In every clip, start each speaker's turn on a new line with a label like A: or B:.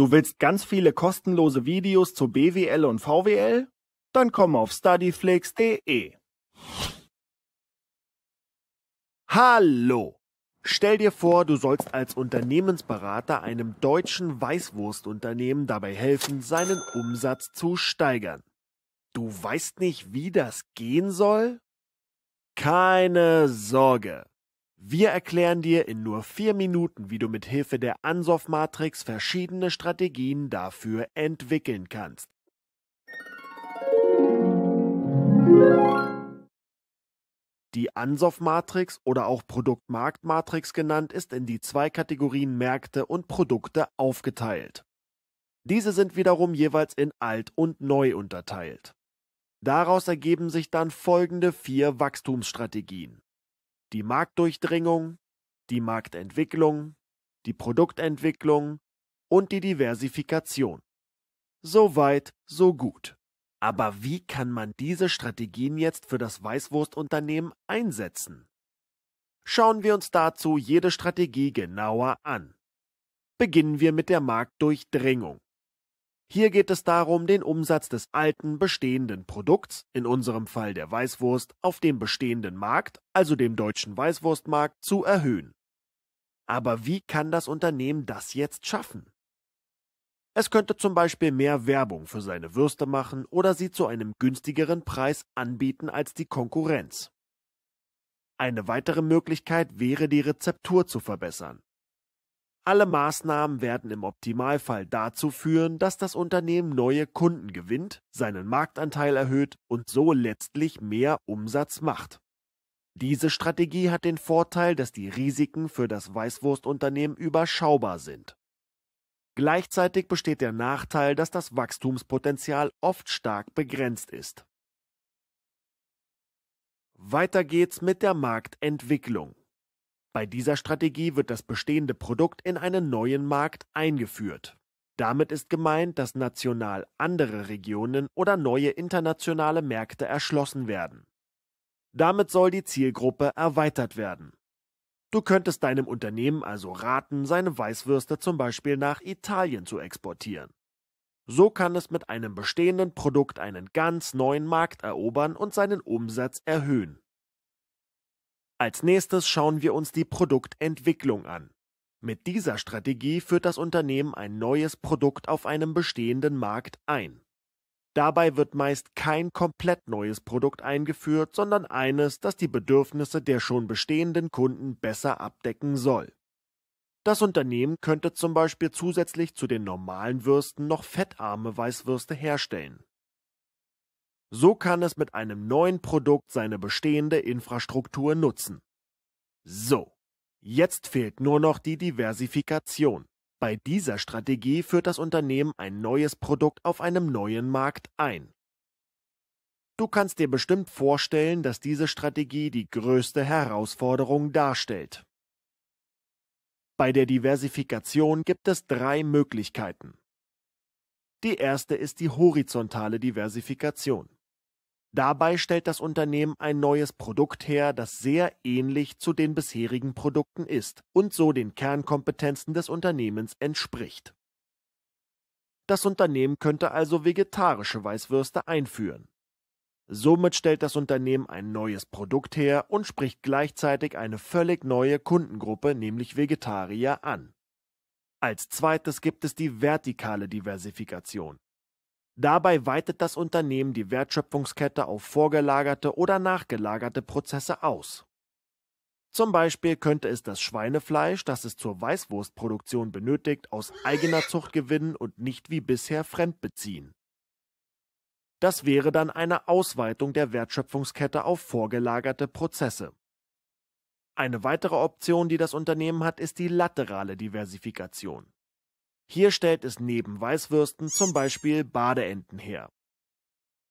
A: Du willst ganz viele kostenlose Videos zu BWL und VWL? Dann komm auf studyflix.de. Hallo! Stell dir vor, du sollst als Unternehmensberater einem deutschen Weißwurstunternehmen dabei helfen, seinen Umsatz zu steigern. Du weißt nicht, wie das gehen soll? Keine Sorge. Wir erklären dir in nur vier Minuten, wie du mit Hilfe der Ansoff-Matrix verschiedene Strategien dafür entwickeln kannst. Die Ansoff-Matrix oder auch Produkt-Markt-Matrix genannt ist in die zwei Kategorien Märkte und Produkte aufgeteilt. Diese sind wiederum jeweils in alt und neu unterteilt. Daraus ergeben sich dann folgende vier Wachstumsstrategien die Marktdurchdringung, die Marktentwicklung, die Produktentwicklung und die Diversifikation. So weit, so gut. Aber wie kann man diese Strategien jetzt für das Weißwurstunternehmen einsetzen? Schauen wir uns dazu jede Strategie genauer an. Beginnen wir mit der Marktdurchdringung. Hier geht es darum, den Umsatz des alten bestehenden Produkts, in unserem Fall der Weißwurst, auf dem bestehenden Markt, also dem deutschen Weißwurstmarkt, zu erhöhen. Aber wie kann das Unternehmen das jetzt schaffen? Es könnte zum Beispiel mehr Werbung für seine Würste machen oder sie zu einem günstigeren Preis anbieten als die Konkurrenz. Eine weitere Möglichkeit wäre, die Rezeptur zu verbessern. Alle Maßnahmen werden im Optimalfall dazu führen, dass das Unternehmen neue Kunden gewinnt, seinen Marktanteil erhöht und so letztlich mehr Umsatz macht. Diese Strategie hat den Vorteil, dass die Risiken für das Weißwurstunternehmen überschaubar sind. Gleichzeitig besteht der Nachteil, dass das Wachstumspotenzial oft stark begrenzt ist. Weiter geht's mit der Marktentwicklung. Bei dieser Strategie wird das bestehende Produkt in einen neuen Markt eingeführt. Damit ist gemeint, dass national andere Regionen oder neue internationale Märkte erschlossen werden. Damit soll die Zielgruppe erweitert werden. Du könntest deinem Unternehmen also raten, seine Weißwürste zum Beispiel nach Italien zu exportieren. So kann es mit einem bestehenden Produkt einen ganz neuen Markt erobern und seinen Umsatz erhöhen. Als nächstes schauen wir uns die Produktentwicklung an. Mit dieser Strategie führt das Unternehmen ein neues Produkt auf einem bestehenden Markt ein. Dabei wird meist kein komplett neues Produkt eingeführt, sondern eines, das die Bedürfnisse der schon bestehenden Kunden besser abdecken soll. Das Unternehmen könnte zum Beispiel zusätzlich zu den normalen Würsten noch fettarme Weißwürste herstellen. So kann es mit einem neuen Produkt seine bestehende Infrastruktur nutzen. So, jetzt fehlt nur noch die Diversifikation. Bei dieser Strategie führt das Unternehmen ein neues Produkt auf einem neuen Markt ein. Du kannst dir bestimmt vorstellen, dass diese Strategie die größte Herausforderung darstellt. Bei der Diversifikation gibt es drei Möglichkeiten. Die erste ist die horizontale Diversifikation. Dabei stellt das Unternehmen ein neues Produkt her, das sehr ähnlich zu den bisherigen Produkten ist und so den Kernkompetenzen des Unternehmens entspricht. Das Unternehmen könnte also vegetarische Weißwürste einführen. Somit stellt das Unternehmen ein neues Produkt her und spricht gleichzeitig eine völlig neue Kundengruppe, nämlich Vegetarier, an. Als zweites gibt es die vertikale Diversifikation. Dabei weitet das Unternehmen die Wertschöpfungskette auf vorgelagerte oder nachgelagerte Prozesse aus. Zum Beispiel könnte es das Schweinefleisch, das es zur Weißwurstproduktion benötigt, aus eigener Zucht gewinnen und nicht wie bisher fremd beziehen. Das wäre dann eine Ausweitung der Wertschöpfungskette auf vorgelagerte Prozesse. Eine weitere Option, die das Unternehmen hat, ist die laterale Diversifikation. Hier stellt es neben Weißwürsten zum Beispiel Badeenten her.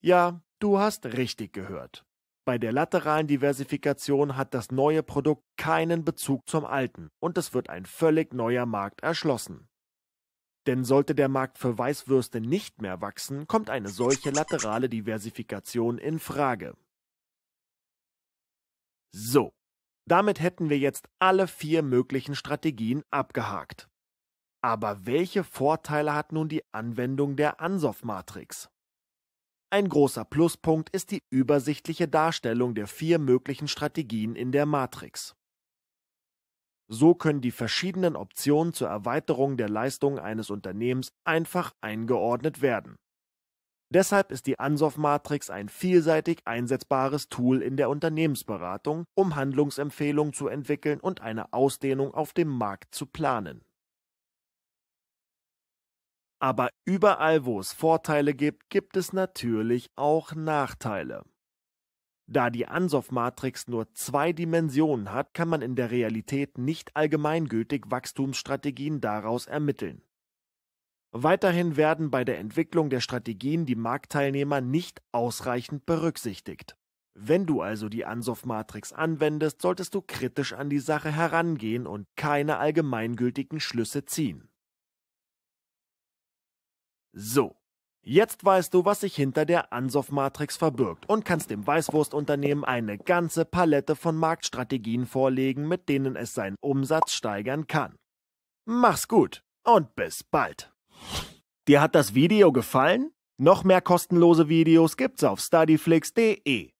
A: Ja, du hast richtig gehört. Bei der lateralen Diversifikation hat das neue Produkt keinen Bezug zum alten und es wird ein völlig neuer Markt erschlossen. Denn sollte der Markt für Weißwürste nicht mehr wachsen, kommt eine solche laterale Diversifikation in Frage. So, damit hätten wir jetzt alle vier möglichen Strategien abgehakt. Aber welche Vorteile hat nun die Anwendung der Ansoff-Matrix? Ein großer Pluspunkt ist die übersichtliche Darstellung der vier möglichen Strategien in der Matrix. So können die verschiedenen Optionen zur Erweiterung der Leistung eines Unternehmens einfach eingeordnet werden. Deshalb ist die Ansoff-Matrix ein vielseitig einsetzbares Tool in der Unternehmensberatung, um Handlungsempfehlungen zu entwickeln und eine Ausdehnung auf dem Markt zu planen. Aber überall, wo es Vorteile gibt, gibt es natürlich auch Nachteile. Da die Ansoff-Matrix nur zwei Dimensionen hat, kann man in der Realität nicht allgemeingültig Wachstumsstrategien daraus ermitteln. Weiterhin werden bei der Entwicklung der Strategien die Marktteilnehmer nicht ausreichend berücksichtigt. Wenn du also die Ansoff-Matrix anwendest, solltest du kritisch an die Sache herangehen und keine allgemeingültigen Schlüsse ziehen. So, jetzt weißt du, was sich hinter der Ansoff-Matrix verbirgt und kannst dem Weißwurstunternehmen eine ganze Palette von Marktstrategien vorlegen, mit denen es seinen Umsatz steigern kann. Mach's gut und bis bald. Dir hat das Video gefallen? Noch mehr kostenlose Videos gibt's auf studyflix.de.